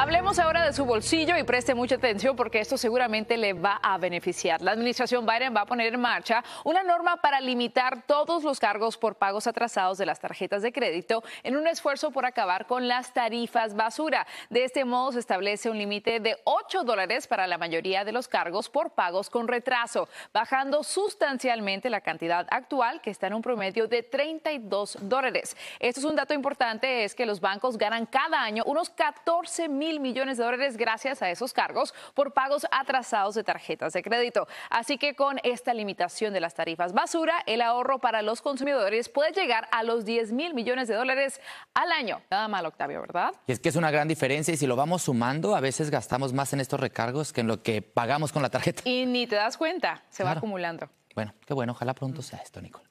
Hablemos ahora de su bolsillo y preste mucha atención porque esto seguramente le va a beneficiar. La administración Biden va a poner en marcha una norma para limitar todos los cargos por pagos atrasados de las tarjetas de crédito en un esfuerzo por acabar con las tarifas basura. De este modo se establece un límite de 8 dólares para la mayoría de los cargos por pagos con retraso, bajando sustancialmente la cantidad actual que está en un promedio de 32 dólares. Esto es un dato importante, es que los bancos ganan cada año unos 14 mil millones de dólares gracias a esos cargos por pagos atrasados de tarjetas de crédito. Así que con esta limitación de las tarifas basura, el ahorro para los consumidores puede llegar a los 10 mil millones de dólares al año. Nada mal, Octavio, ¿verdad? Y es que es una gran diferencia y si lo vamos sumando, a veces gastamos más en estos recargos que en lo que pagamos con la tarjeta. Y ni te das cuenta, se va acumulando. Bueno, qué bueno, ojalá pronto sea esto, Nicole.